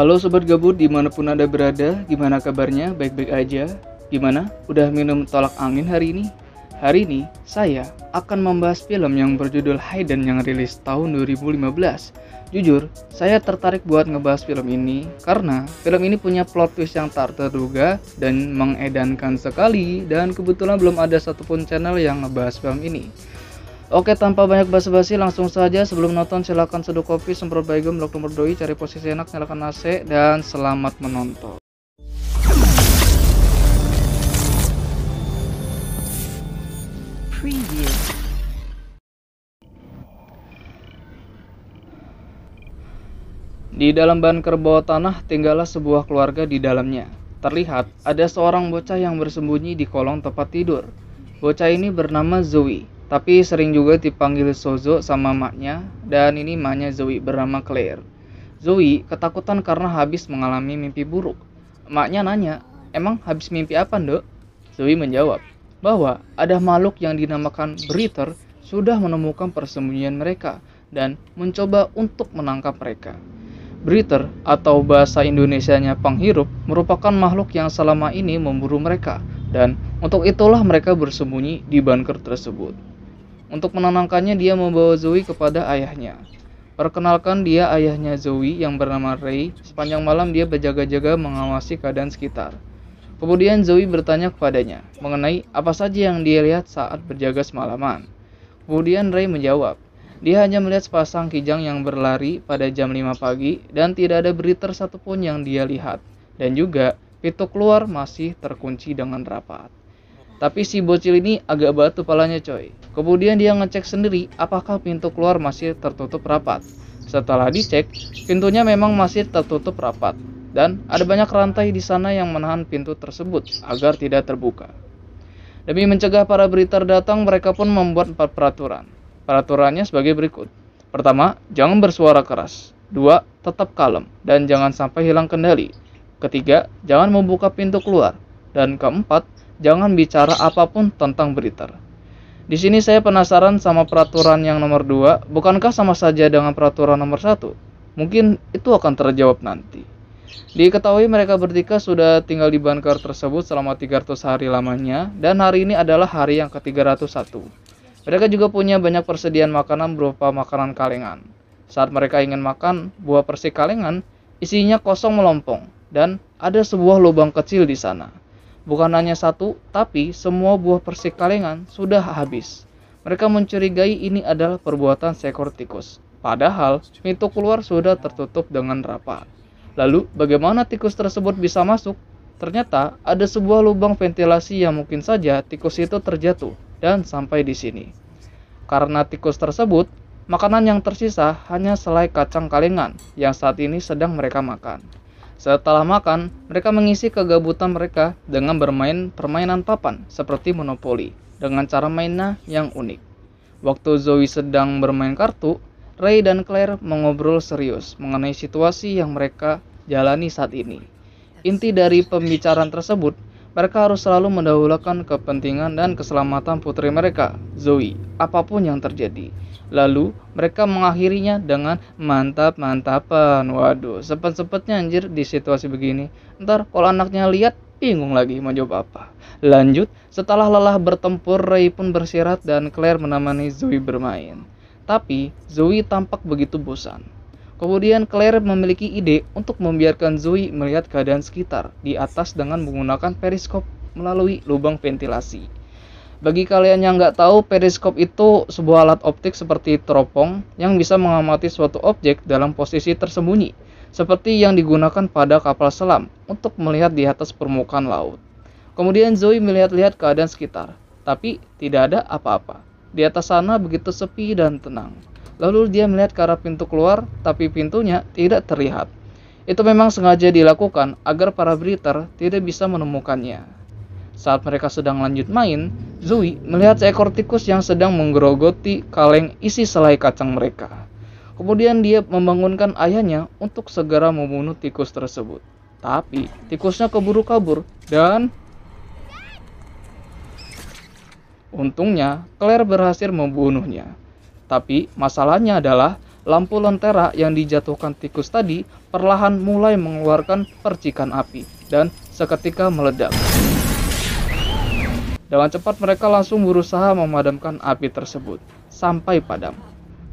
Halo Sobat Gabut dimanapun Anda berada, gimana kabarnya? Baik-baik aja? Gimana? Udah minum tolak angin hari ini? Hari ini, saya akan membahas film yang berjudul Hayden yang rilis tahun 2015. Jujur, saya tertarik buat ngebahas film ini karena film ini punya plot twist yang tak terduga dan mengedankan sekali dan kebetulan belum ada satupun channel yang ngebahas film ini. Oke tanpa banyak basa-basi langsung saja sebelum nonton silahkan seduh kopi semprot baygon blok nomor doi cari posisi enak nyalakan AC dan selamat menonton. Di dalam bunker bawah tanah tinggallah sebuah keluarga di dalamnya. Terlihat ada seorang bocah yang bersembunyi di kolong tempat tidur. Bocah ini bernama Zoe tapi sering juga dipanggil Sozo sama maknya dan ini maknya Zoe bernama Claire. Zoe ketakutan karena habis mengalami mimpi buruk. Maknya nanya, emang habis mimpi apa dok? Zoe menjawab, bahwa ada makhluk yang dinamakan Breather sudah menemukan persembunyian mereka dan mencoba untuk menangkap mereka. Breather atau bahasa Indonesianya penghirup merupakan makhluk yang selama ini memburu mereka dan untuk itulah mereka bersembunyi di bunker tersebut. Untuk menenangkannya, dia membawa Zoe kepada ayahnya. Perkenalkan dia ayahnya Zoe yang bernama Ray. Sepanjang malam dia berjaga-jaga mengawasi keadaan sekitar. Kemudian Zoe bertanya kepadanya mengenai apa saja yang dia lihat saat berjaga semalaman. Kemudian Ray menjawab, dia hanya melihat sepasang kijang yang berlari pada jam 5 pagi dan tidak ada berita satupun yang dia lihat. Dan juga pintu keluar masih terkunci dengan rapat. Tapi si bocil ini agak batu palanya coy. Kemudian dia ngecek sendiri apakah pintu keluar masih tertutup rapat. Setelah dicek, pintunya memang masih tertutup rapat dan ada banyak rantai di sana yang menahan pintu tersebut agar tidak terbuka. Demi mencegah para berita datang, mereka pun membuat empat peraturan. Peraturannya sebagai berikut. Pertama, jangan bersuara keras. Dua, tetap kalem dan jangan sampai hilang kendali. Ketiga, jangan membuka pintu keluar. Dan keempat, Jangan bicara apapun tentang berita. Di sini saya penasaran sama peraturan yang nomor dua, bukankah sama saja dengan peraturan nomor satu? Mungkin itu akan terjawab nanti. Diketahui mereka bertiga sudah tinggal di bunker tersebut selama 300 hari lamanya, dan hari ini adalah hari yang ke-301. Mereka juga punya banyak persediaan makanan berupa makanan kalengan. Saat mereka ingin makan buah persik kalengan, isinya kosong melompong, dan ada sebuah lubang kecil di sana. Bukan hanya satu, tapi semua buah persik kalengan sudah habis. Mereka mencurigai ini adalah perbuatan seekor tikus. Padahal, pintu keluar sudah tertutup dengan rapat. Lalu, bagaimana tikus tersebut bisa masuk? Ternyata, ada sebuah lubang ventilasi yang mungkin saja tikus itu terjatuh dan sampai di sini. Karena tikus tersebut, makanan yang tersisa hanya selai kacang kalengan yang saat ini sedang mereka makan. Setelah makan, mereka mengisi kegabutan mereka dengan bermain permainan papan seperti monopoli dengan cara mainnya yang unik. Waktu Zoe sedang bermain kartu, Ray dan Claire mengobrol serius mengenai situasi yang mereka jalani saat ini. Inti dari pembicaraan tersebut mereka harus selalu mendahulukan kepentingan dan keselamatan putri mereka, Zoe, apapun yang terjadi. Lalu, mereka mengakhirinya dengan mantap-mantapan. Waduh, sepet-sepetnya anjir di situasi begini. Ntar kalau anaknya lihat, bingung lagi mau jawab apa. Lanjut, setelah lelah bertempur, Ray pun bersirat dan Claire menemani Zoe bermain. Tapi, Zoe tampak begitu bosan. Kemudian Claire memiliki ide untuk membiarkan Zoe melihat keadaan sekitar di atas dengan menggunakan periskop melalui lubang ventilasi. Bagi kalian yang nggak tahu, periskop itu sebuah alat optik seperti teropong yang bisa mengamati suatu objek dalam posisi tersembunyi, seperti yang digunakan pada kapal selam untuk melihat di atas permukaan laut. Kemudian Zoe melihat-lihat keadaan sekitar, tapi tidak ada apa-apa. Di atas sana begitu sepi dan tenang. Lalu dia melihat ke arah pintu keluar, tapi pintunya tidak terlihat. Itu memang sengaja dilakukan agar para Briter tidak bisa menemukannya. Saat mereka sedang lanjut main, Zui melihat seekor tikus yang sedang menggerogoti kaleng isi selai kacang mereka. Kemudian dia membangunkan ayahnya untuk segera membunuh tikus tersebut. Tapi tikusnya keburu kabur dan untungnya Claire berhasil membunuhnya. Tapi masalahnya adalah lampu lentera yang dijatuhkan tikus tadi perlahan mulai mengeluarkan percikan api dan seketika meledak. Dengan cepat mereka langsung berusaha memadamkan api tersebut sampai padam.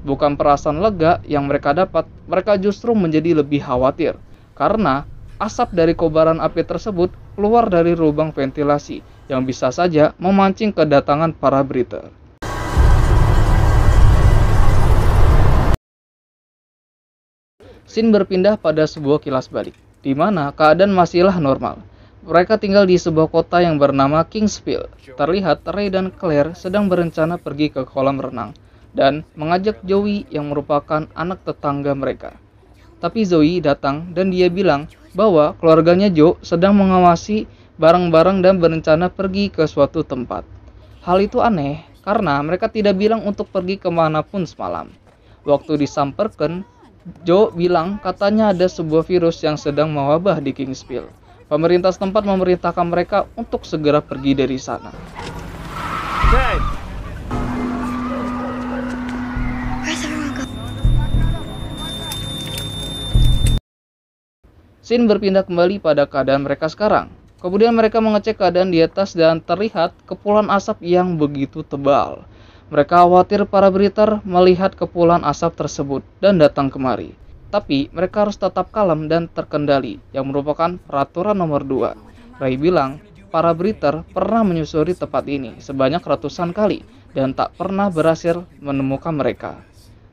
Bukan perasaan lega yang mereka dapat, mereka justru menjadi lebih khawatir karena asap dari kobaran api tersebut keluar dari lubang ventilasi yang bisa saja memancing kedatangan para Briter. Sin berpindah pada sebuah kilas balik, di mana keadaan masihlah normal. Mereka tinggal di sebuah kota yang bernama Kingsville. Terlihat Ray dan Claire sedang berencana pergi ke kolam renang dan mengajak Joey yang merupakan anak tetangga mereka. Tapi Zoe datang dan dia bilang bahwa keluarganya Joe sedang mengawasi barang-barang dan berencana pergi ke suatu tempat. Hal itu aneh karena mereka tidak bilang untuk pergi kemanapun semalam. Waktu disamperkan, Joe bilang katanya ada sebuah virus yang sedang mewabah di Kingsville. Pemerintah setempat memerintahkan mereka untuk segera pergi dari sana. Hey. Sin berpindah kembali pada keadaan mereka sekarang. Kemudian mereka mengecek keadaan di atas dan terlihat kepulan asap yang begitu tebal. Mereka khawatir para Briter melihat kepulan asap tersebut dan datang kemari. Tapi mereka harus tetap kalem dan terkendali, yang merupakan peraturan nomor dua. Ray bilang, para Briter pernah menyusuri tempat ini sebanyak ratusan kali dan tak pernah berhasil menemukan mereka.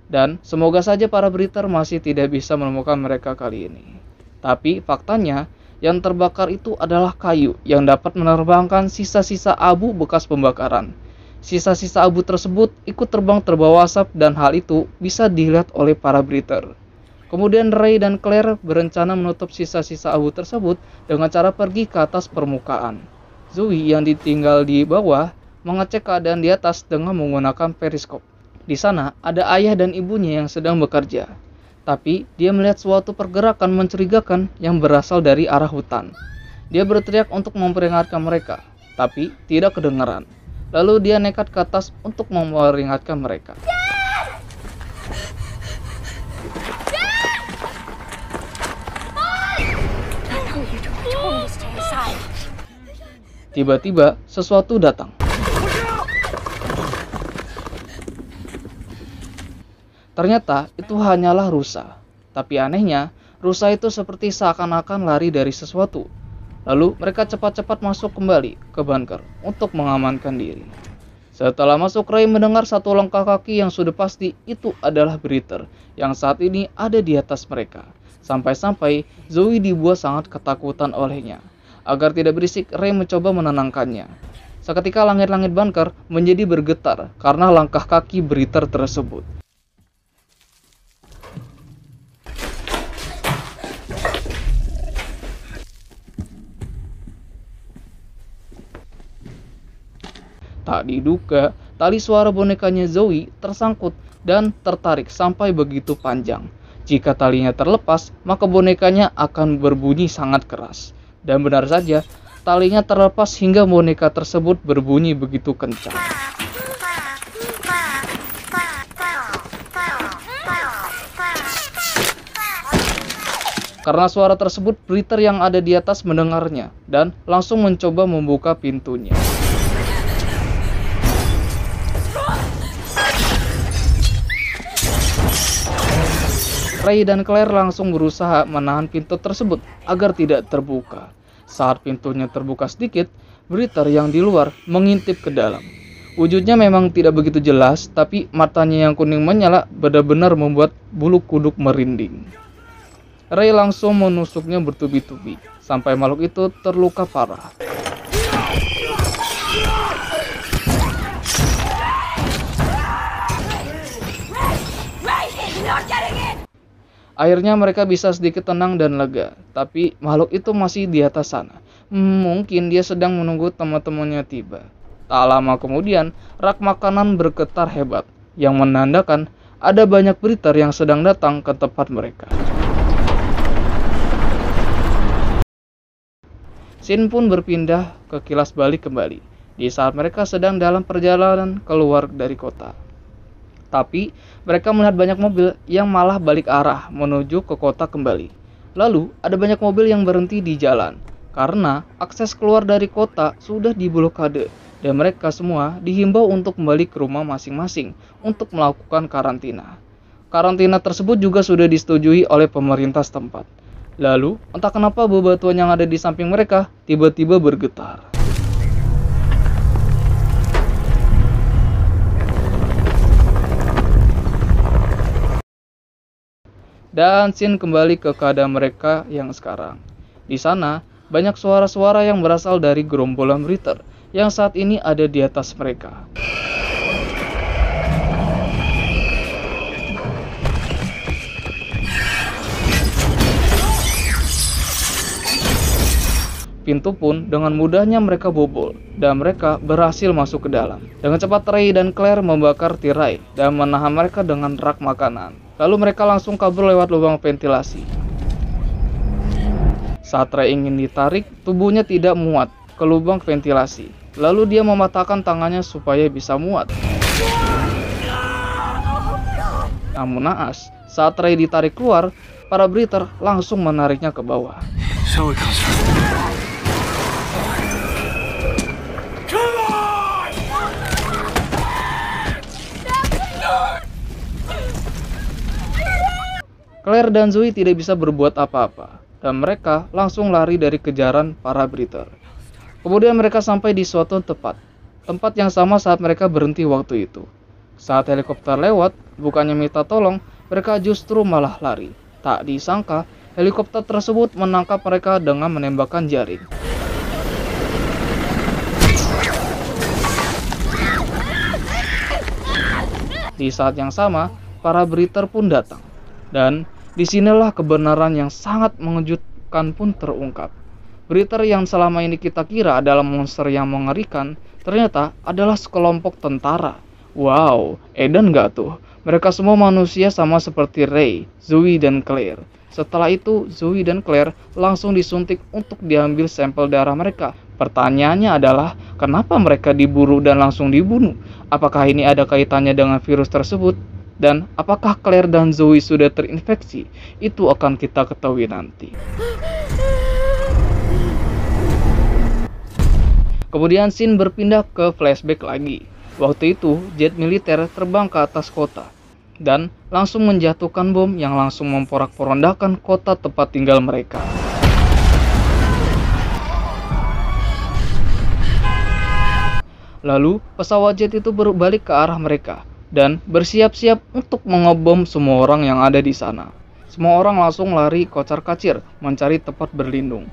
Dan semoga saja para Briter masih tidak bisa menemukan mereka kali ini. Tapi faktanya, yang terbakar itu adalah kayu yang dapat menerbangkan sisa-sisa abu bekas pembakaran. Sisa-sisa abu tersebut ikut terbang terbawa asap dan hal itu bisa dilihat oleh para Briter. Kemudian Ray dan Claire berencana menutup sisa-sisa abu tersebut dengan cara pergi ke atas permukaan. Zoe yang ditinggal di bawah mengecek keadaan di atas dengan menggunakan periskop. Di sana ada ayah dan ibunya yang sedang bekerja. Tapi dia melihat suatu pergerakan mencurigakan yang berasal dari arah hutan. Dia berteriak untuk memperingatkan mereka, tapi tidak kedengaran. Lalu dia nekat ke atas untuk memperingatkan mereka. Tiba-tiba sesuatu datang. Ternyata itu hanyalah rusa. Tapi anehnya, rusa itu seperti seakan-akan lari dari sesuatu. Lalu mereka cepat-cepat masuk kembali ke bunker untuk mengamankan diri. Setelah masuk Ray mendengar satu langkah kaki yang sudah pasti itu adalah Britter yang saat ini ada di atas mereka. Sampai-sampai Zoe dibuat sangat ketakutan olehnya. Agar tidak berisik, Ray mencoba menenangkannya. Seketika langit-langit bunker menjadi bergetar karena langkah kaki Britter tersebut. Tak diduga, tali suara bonekanya Zoe tersangkut dan tertarik sampai begitu panjang. Jika talinya terlepas, maka bonekanya akan berbunyi sangat keras. Dan benar saja, talinya terlepas hingga boneka tersebut berbunyi begitu kencang. Karena suara tersebut, Peter yang ada di atas mendengarnya dan langsung mencoba membuka pintunya. Ray dan Claire langsung berusaha menahan pintu tersebut agar tidak terbuka. Saat pintunya terbuka sedikit, Britter yang di luar mengintip ke dalam. Wujudnya memang tidak begitu jelas, tapi matanya yang kuning menyala benar-benar membuat bulu kuduk merinding. Ray langsung menusuknya bertubi-tubi, sampai makhluk itu terluka parah. Akhirnya mereka bisa sedikit tenang dan lega, tapi makhluk itu masih di atas sana. Mungkin dia sedang menunggu teman-temannya tiba. Tak lama kemudian, rak makanan bergetar hebat, yang menandakan ada banyak berita yang sedang datang ke tempat mereka. Sin pun berpindah ke kilas balik kembali, di saat mereka sedang dalam perjalanan keluar dari kota tapi mereka melihat banyak mobil yang malah balik arah menuju ke kota kembali. Lalu, ada banyak mobil yang berhenti di jalan karena akses keluar dari kota sudah diblokade dan mereka semua dihimbau untuk kembali ke rumah masing-masing untuk melakukan karantina. Karantina tersebut juga sudah disetujui oleh pemerintah setempat. Lalu, entah kenapa bebatuan yang ada di samping mereka tiba-tiba bergetar. dan Sin kembali ke keadaan mereka yang sekarang. Di sana, banyak suara-suara yang berasal dari gerombolan Ritter yang saat ini ada di atas mereka. Pintu pun dengan mudahnya mereka bobol dan mereka berhasil masuk ke dalam. Dengan cepat Ray dan Claire membakar tirai dan menahan mereka dengan rak makanan. Lalu mereka langsung kabur lewat lubang ventilasi. Saat Ray ingin ditarik, tubuhnya tidak muat ke lubang ventilasi. Lalu dia mematahkan tangannya supaya bisa muat. Namun naas, saat Ray ditarik keluar, para Briter langsung menariknya ke bawah. Claire dan Zoe tidak bisa berbuat apa-apa, dan mereka langsung lari dari kejaran para Britter. Kemudian mereka sampai di suatu tempat, tempat yang sama saat mereka berhenti waktu itu. Saat helikopter lewat, bukannya minta tolong, mereka justru malah lari. Tak disangka, helikopter tersebut menangkap mereka dengan menembakkan jaring. Di saat yang sama, para Britter pun datang. Dan disinilah kebenaran yang sangat mengejutkan pun terungkap. Breeder yang selama ini kita kira adalah monster yang mengerikan, ternyata adalah sekelompok tentara. Wow, Eden gak tuh? Mereka semua manusia sama seperti Ray, Zoe, dan Claire. Setelah itu, Zoe dan Claire langsung disuntik untuk diambil sampel darah mereka. Pertanyaannya adalah, kenapa mereka diburu dan langsung dibunuh? Apakah ini ada kaitannya dengan virus tersebut? Dan apakah Claire dan Zoe sudah terinfeksi? Itu akan kita ketahui nanti. Kemudian Sin berpindah ke flashback lagi. Waktu itu, jet militer terbang ke atas kota dan langsung menjatuhkan bom yang langsung memporak-porandakan kota tempat tinggal mereka. Lalu, pesawat jet itu berbalik ke arah mereka, dan bersiap-siap untuk mengebom semua orang yang ada di sana. Semua orang langsung lari kocar-kacir mencari tempat berlindung.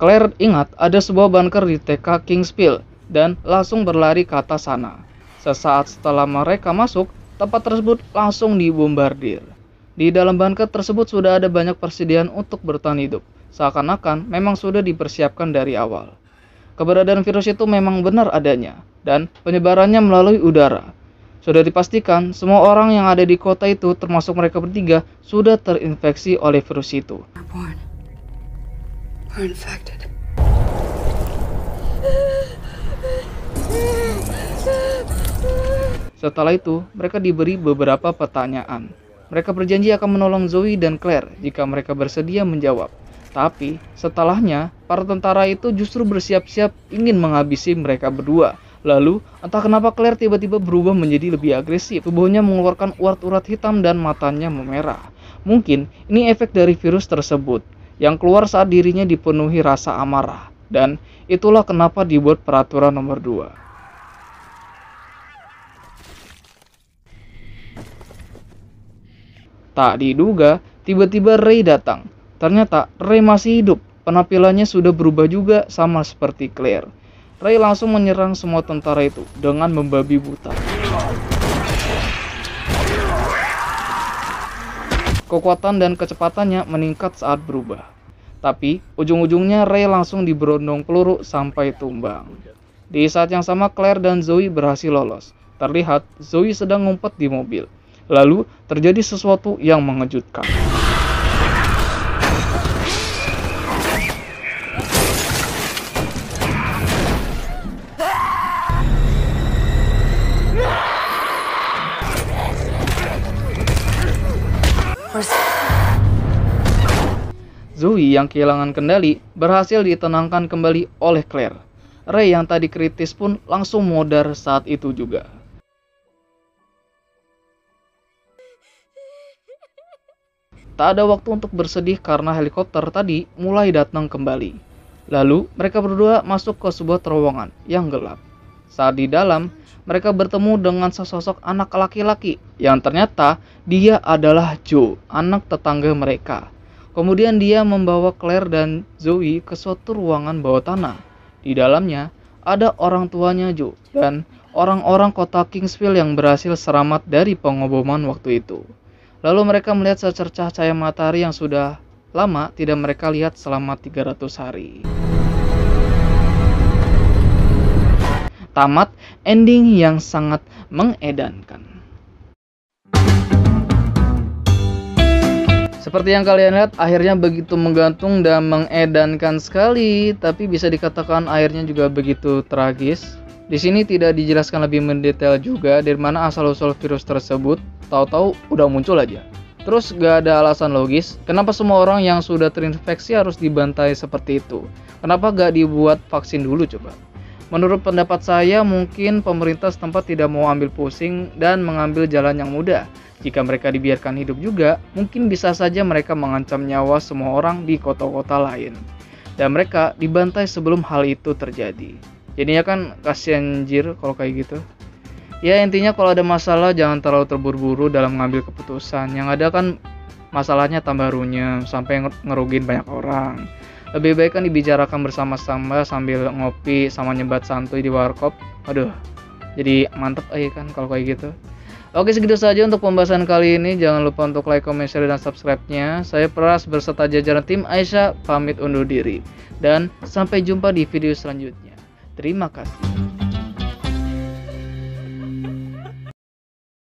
Claire ingat ada sebuah bunker di TK Kingsfield dan langsung berlari ke atas sana. Sesaat setelah mereka masuk, tempat tersebut langsung dibombardir. Di dalam bunker tersebut sudah ada banyak persediaan untuk bertahan hidup, seakan-akan memang sudah dipersiapkan dari awal. Keberadaan virus itu memang benar adanya, dan penyebarannya melalui udara, sudah dipastikan, semua orang yang ada di kota itu, termasuk mereka bertiga, sudah terinfeksi oleh virus itu. Setelah itu, mereka diberi beberapa pertanyaan. Mereka berjanji akan menolong Zoe dan Claire jika mereka bersedia menjawab. Tapi, setelahnya, para tentara itu justru bersiap-siap ingin menghabisi mereka berdua Lalu, entah kenapa Claire tiba-tiba berubah menjadi lebih agresif. Tubuhnya mengeluarkan urat-urat hitam dan matanya memerah. Mungkin ini efek dari virus tersebut yang keluar saat dirinya dipenuhi rasa amarah. Dan itulah kenapa dibuat peraturan nomor dua. Tak diduga, tiba-tiba Ray datang. Ternyata Ray masih hidup. Penampilannya sudah berubah juga sama seperti Claire. Ray langsung menyerang semua tentara itu dengan membabi buta. Kekuatan dan kecepatannya meningkat saat berubah. Tapi, ujung-ujungnya Ray langsung diberondong peluru sampai tumbang. Di saat yang sama, Claire dan Zoe berhasil lolos. Terlihat, Zoe sedang ngumpet di mobil. Lalu, terjadi sesuatu yang mengejutkan. Zoe yang kehilangan kendali berhasil ditenangkan kembali oleh Claire. Ray yang tadi kritis pun langsung modar saat itu juga. Tak ada waktu untuk bersedih karena helikopter tadi mulai datang kembali. Lalu mereka berdua masuk ke sebuah terowongan yang gelap. Saat di dalam, mereka bertemu dengan sesosok anak laki-laki yang ternyata dia adalah Joe, anak tetangga mereka Kemudian dia membawa Claire dan Zoe ke suatu ruangan bawah tanah. Di dalamnya ada orang tuanya Joe dan orang-orang kota Kingsville yang berhasil selamat dari pengoboman waktu itu. Lalu mereka melihat secercah cahaya matahari yang sudah lama tidak mereka lihat selama 300 hari. Tamat ending yang sangat mengedankan. Seperti yang kalian lihat, akhirnya begitu menggantung dan mengedankan sekali, tapi bisa dikatakan akhirnya juga begitu tragis. Di sini tidak dijelaskan lebih mendetail juga dari mana asal-usul virus tersebut, tahu-tahu udah muncul aja. Terus gak ada alasan logis, kenapa semua orang yang sudah terinfeksi harus dibantai seperti itu? Kenapa gak dibuat vaksin dulu coba? Menurut pendapat saya, mungkin pemerintah setempat tidak mau ambil pusing dan mengambil jalan yang mudah. Jika mereka dibiarkan hidup juga, mungkin bisa saja mereka mengancam nyawa semua orang di kota-kota lain. Dan mereka dibantai sebelum hal itu terjadi. Jadinya kan kasihan jir kalau kayak gitu. Ya intinya kalau ada masalah jangan terlalu terburu-buru dalam mengambil keputusan. Yang ada kan masalahnya tambah runyam sampai ngerugin banyak orang. Lebih baik kan dibicarakan bersama-sama sambil ngopi sama nyebat santuy di warkop. Aduh, jadi mantep aja eh kan kalau kayak gitu. Oke segitu saja untuk pembahasan kali ini. Jangan lupa untuk like, comment, share, dan subscribe-nya. Saya Pras berserta jajaran tim Aisyah pamit undur diri. Dan sampai jumpa di video selanjutnya. Terima kasih.